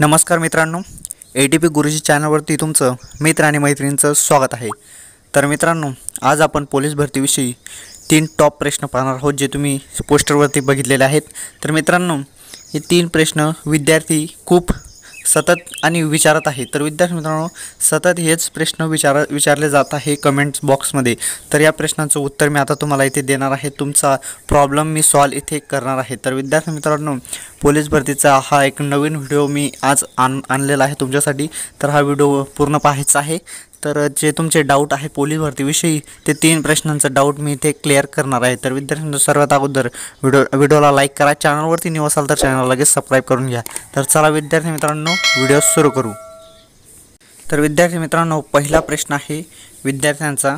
नमस्कार मित्रांनो A T P गुरुजी चॅनलवरती तुमचं मित्र आणि मैत्रिणींचं स्वागत आहे तर मित्रांनो आज आपण पोलीस भरतीविषयी तीन टॉप प्रश्न पाहणार आहोत जे तुम्ही पोस्टरवरती बघितलेले आहेत तर मित्रांनो हे तीन प्रश्न विद्यार्थी खूप सतत आणि विचारत आहे तर विद्यार्थी मित्रांनो सतत हेच प्रश्न विचार विचारले जात आहे कमेंट्स बॉक्समध्ये तर या प्रश्नाचं उत्तर मी आता तुम्हाला इथे देणार आहे तुमचा प्रॉब्लेम मी सॉल्व इथे करणार आहे तर विद्यार्थी मित्रांनो पोलीस भरतीचा हा एक नवीन व्हिडिओ मी आज आणलेला आहे तुमच्यासाठी तर हा व्हिडिओ पूर्ण पाहायचा आहे तर जे तुमचे डाऊट आहे पोलीस भरतीविषयी ते तीन प्रश्नांचा डाऊट मी इथे क्लिअर करणार आहे तर विद्यार्थ्यांनो सर्वात अगोदर व्हिडिओ व्हिडिओला लाईक करा चॅनलवरती न्यू असाल तर चॅनल लगेच सबस्क्राईब करून घ्या तर चला विद्यार्थी मित्रांनो व्हिडिओ सुरू करू तर विद्यार्थी मित्रांनो पहिला प्रश्न आहे विद्यार्थ्यांचा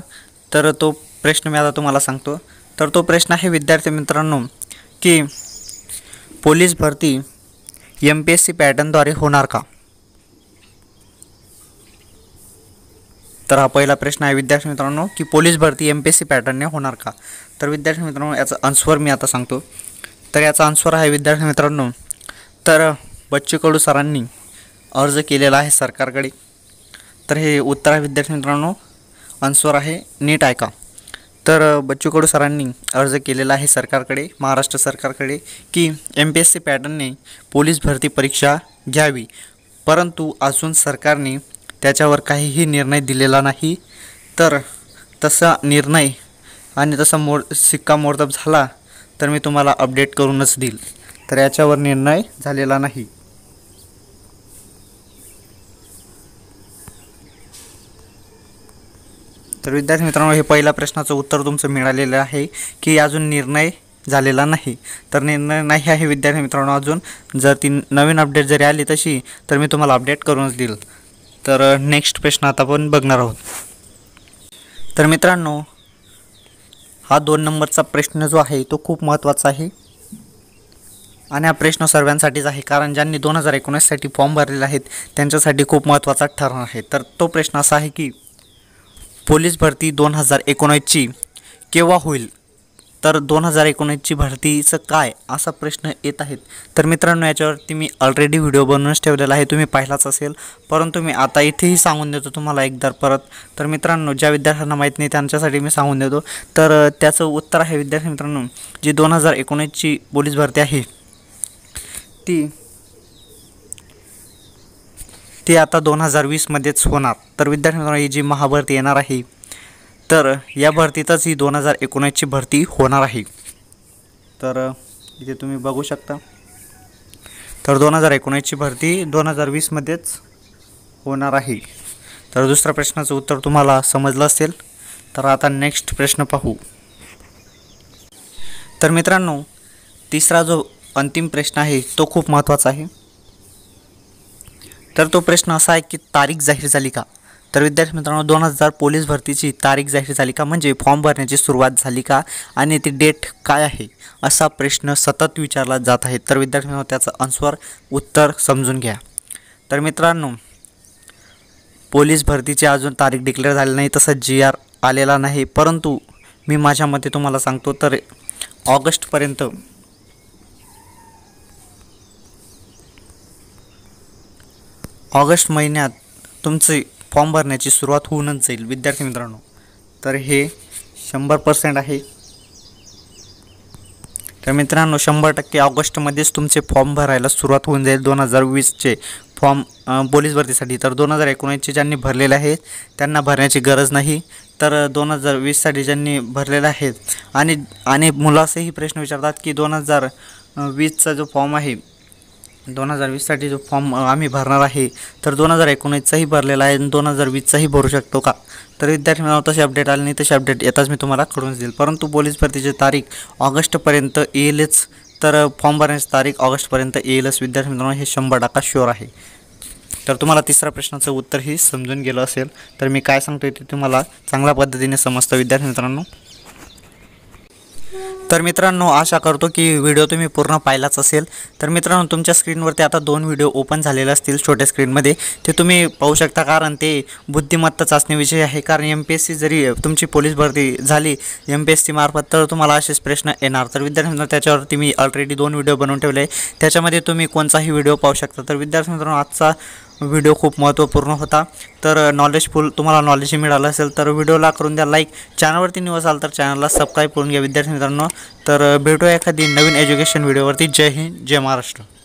तर तो प्रश्न मी आता तुम्हाला सांगतो तर तो प्रश्न आहे विद्यार्थी मित्रांनो की पोलीस भरती एम पी एस सी पॅटर्नद्वारे होणार का तर हा पहिला प्रश्न आहे विद्यार्थी मित्रांनो की पोलीस भरती एम पी एस सी पॅटर्नने होणार का तर विद्यार्थी मित्रांनो याचा आन्सर मी आता सांगतो तर याचा आन्सर आहे विद्यार्थी मित्रांनो तर बच्चू कडू सरांनी अर्ज केलेला आहे सरकारकडे तर हे उत्तर आहे विद्यार्थी मित्रांनो आन्सर आहे नीट ऐका तर बच्चू कडू सरांनी अर्ज केलेला आहे सरकारकडे महाराष्ट्र सरकारकडे की एम पी एस सी पॅटर्नने पोलीस भरती परीक्षा घ्यावी परंतु अजून सरकारने त्याच्यावर काहीही निर्णय दिलेला नाही तर तसा निर्णय आणि तसा मोड सिक्कामोर्तब झाला तर मी तुम्हाला अपडेट करूनच देईल तर याच्यावर निर्णय झालेला नाही तर विद्यार्थी मित्रांनो हे पहिल्या प्रश्नाचं उत्तर तुमचं मिळालेलं आहे की अजून निर्णय झालेला नाही तर निर्णय नाही आहे विद्यार्थी मित्रांनो अजून जर ती नवीन अपडेट जरी आली तशी तर मी तुम्हाला अपडेट करूनच देईल तर नेक्स्ट प्रश्न आता आपण बघणार आहोत तर मित्रांनो हा दोन नंबरचा प्रश्न जो आहे तो खूप महत्त्वाचा आहे आणि हा प्रश्न सर्वांसाठीच आहे कारण ज्यांनी दोन हजार एकोणीससाठी फॉर्म भरलेला आहेत त्यांच्यासाठी खूप महत्त्वाचा ठरणार आहे तर तो प्रश्न असा आहे की पोलीस भरती दोन हजार एकोणीसची केव्हा होईल तर दोन हजार एकोणीसची भरतीचं काय असा प्रश्न येत आहेत तर मित्रांनो याच्यावरती मी ऑलरेडी व्हिडिओ बनवूनच ठेवलेला आहे तुम्ही पाहिलाच असेल परंतु मी आता इथेही सांगून देतो तुम्हाला एकदा परत तर मित्रांनो ज्या विद्यार्थ्यांना माहीत नाही त्यांच्यासाठी मी सांगून देतो तर त्याचं उत्तर आहे विद्यार्थी मित्रांनो जी दोन हजार एकोणीसची पोलीस भरती आहे ती ती आता दोन हजार वीसमध्येच होणार तर विद्यार्थी मित्रांनो ही जी महाभरती येणार आहे तर या भरतीतच ही दोन हजार एकोणीसची भरती होणार आहे तर इथे तुम्ही बघू शकता तर दोन हजार एकोणीसची भरती दोन हजार वीसमध्येच होणार आहे तर दुसऱ्या प्रश्नाचं उत्तर तुम्हाला समजलं असेल तर आता नेक्स्ट प्रश्न पाहू तर मित्रांनो तिसरा जो अंतिम प्रश्न आहे तो खूप महत्त्वाचा आहे तर तो प्रश्न असा आहे की तारीख जाहीर झाली का तर विद्यार्थी मित्रांनो दोन हजार पोलीस भरतीची तारीख जाहीर झाली का म्हणजे फॉर्म भरण्याची सुरुवात झाली का आणि ती डेट काय आहे असा प्रश्न सतत विचारला जात आहे तर विद्यार्थी मित्रांनो त्याचं आन्सर उत्तर समजून घ्या तर मित्रांनो पोलीस भरतीची अजून तारीख डिक्लेअर झाली नाही तसं जी आर आलेला नाही परंतु मी माझ्या मते तुम्हाला सांगतो तर ऑगस्टपर्यंत ऑगस्ट महिन्यात तुमचे फॉर्म भरण्याची सुरुवात होऊनच जाईल विद्यार्थी मित्रांनो तर हे शंभर पर्सेंट आहे तर मित्रांनो शंभर टक्के ऑगस्टमध्येच तुमचे फॉर्म भरायला सुरुवात होऊन जाईल दोन हजार वीसचे फॉर्म पोलीस भरतीसाठी तर दोन हजार एकोणीसचे ज्यांनी भरलेले आहेत त्यांना भरण्याची गरज नाही तर दोन हजार वीससाठी ज्यांनी भरलेले आहेत आणि आणि मुलासही प्रश्न विचारतात की दोन हजार वीसचा जो फॉर्म आहे दोन हजार वीससाठी जो फॉर्म आम्ही भरणार आहे तर दोन हजार एकोणीसचाही भरलेला आहे आणि दोन हजार वीसचाही भरू शकतो का तर विद्यार्थी मला तसे अपडेट आले नाही तसे अपडेट येताच मी तुम्हाला कळूनच देईल परंतु पोलीस भरतीची तारीख ऑगस्टपर्यंत येईलच तर फॉर्म भरण्याची तारीख ऑगस्टपर्यंत येईलच विद्यार्थी मित्रांनो हे शंभर टक्का शुअर आहे तर तुम्हाला तिसऱ्या प्रश्नाचं उत्तरही समजून गेलं असेल तर मी काय सांगतो ते तुम्हाला चांगल्या पद्धतीने समजतं विद्यार्थी मित्रांनो तर मित्रांनो आशा करतो की व्हिडिओ तुम्ही पूर्ण पाहिलाच असेल तर मित्रांनो तुमच्या स्क्रीनवरती आता दोन व्हिडिओ ओपन झालेले असतील छोट्या स्क्रीनमध्ये ते तुम्ही पाहू शकता कारण ते बुद्धिमत्ता चाचणीविषयी आहे कारण एम पी एस सी जरी तुमची पोलीस भरती झाली एम पी एस मार्फत तर तुम्हाला असेच प्रश्न येणार तर विद्यार्थ्यांना त्याच्यावरती मी ऑलरेडी दोन व्हिडिओ बनवून ठेवले त्याच्यामध्ये तुम्ही कोणताही व्हिडिओ पाहू शकता तर विद्यार्थी मित्रांनो आजचा व्हिडिओ खूप महत्त्वपूर्ण होता तर नॉलेजफुल तुम्हाला नॉलेज मिळालं असेल तर व्हिडिओला करून द्या लाईक चॅनलवरती न्यू असाल तर चॅनलला सबस्क्राईब करून घ्या विद्यार्थी मित्रांनो तर भेटूया एखादी नवीन एज्युकेशन व्हिडिओवरती जय हिंद जय महाराष्ट्र